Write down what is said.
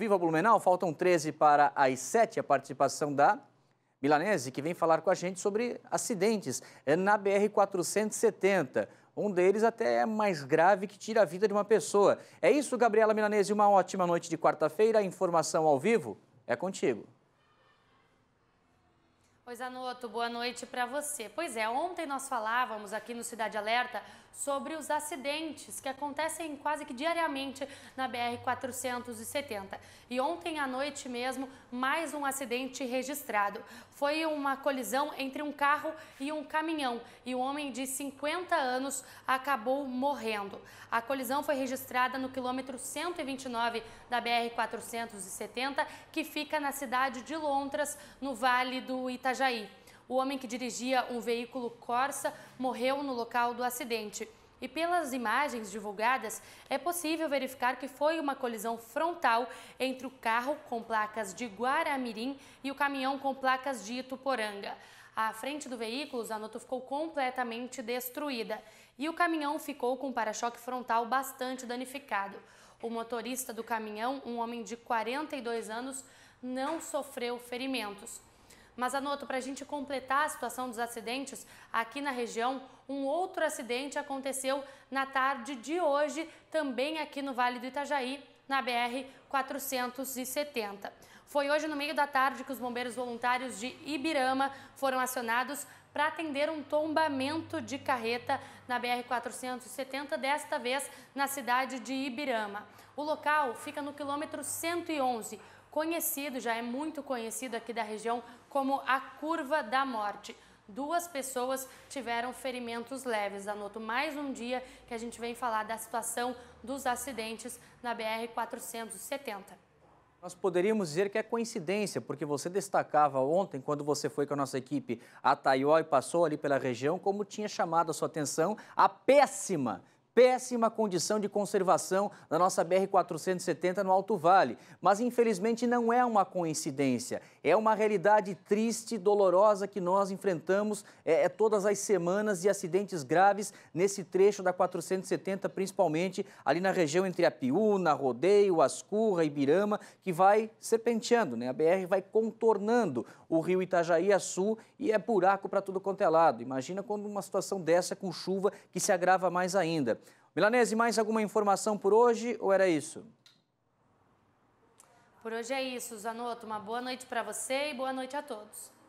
Viva Blumenau, faltam 13 para as 7, a participação da Milanese, que vem falar com a gente sobre acidentes na BR-470. Um deles até é mais grave que tira a vida de uma pessoa. É isso, Gabriela Milanese, uma ótima noite de quarta-feira. Informação ao vivo é contigo. Pois, Anoto, boa noite para você. Pois é, ontem nós falávamos aqui no Cidade Alerta sobre os acidentes que acontecem quase que diariamente na BR-470. E ontem à noite mesmo, mais um acidente registrado. Foi uma colisão entre um carro e um caminhão e um homem de 50 anos acabou morrendo. A colisão foi registrada no quilômetro 129 da BR-470, que fica na cidade de Lontras, no Vale do Itajaí. Itajaí. O homem que dirigia um veículo Corsa morreu no local do acidente. E pelas imagens divulgadas, é possível verificar que foi uma colisão frontal entre o carro com placas de Guaramirim e o caminhão com placas de Ituporanga. A frente do veículo, Zanotto ficou completamente destruída e o caminhão ficou com o para-choque frontal bastante danificado. O motorista do caminhão, um homem de 42 anos, não sofreu ferimentos. Mas, Anoto, para a gente completar a situação dos acidentes aqui na região, um outro acidente aconteceu na tarde de hoje, também aqui no Vale do Itajaí, na BR-470. Foi hoje, no meio da tarde, que os bombeiros voluntários de Ibirama foram acionados para atender um tombamento de carreta na BR-470, desta vez na cidade de Ibirama. O local fica no quilômetro 111 conhecido, já é muito conhecido aqui da região como a curva da morte. Duas pessoas tiveram ferimentos leves. Anoto mais um dia que a gente vem falar da situação dos acidentes na BR-470. Nós poderíamos dizer que é coincidência, porque você destacava ontem, quando você foi com a nossa equipe a Taió e passou ali pela região, como tinha chamado a sua atenção a péssima péssima condição de conservação da nossa BR-470 no Alto Vale. Mas, infelizmente, não é uma coincidência. É uma realidade triste, dolorosa que nós enfrentamos é, é todas as semanas de acidentes graves nesse trecho da 470, principalmente ali na região entre Apiúna, Rodeio, Ascurra, Ibirama, que vai serpenteando, né? A BR vai contornando o rio Itajaí a sul e é buraco para tudo quanto é lado. Imagina quando uma situação dessa com chuva que se agrava mais ainda. Milanese, mais alguma informação por hoje ou era isso? Por hoje é isso, Zanotto. Uma boa noite para você e boa noite a todos.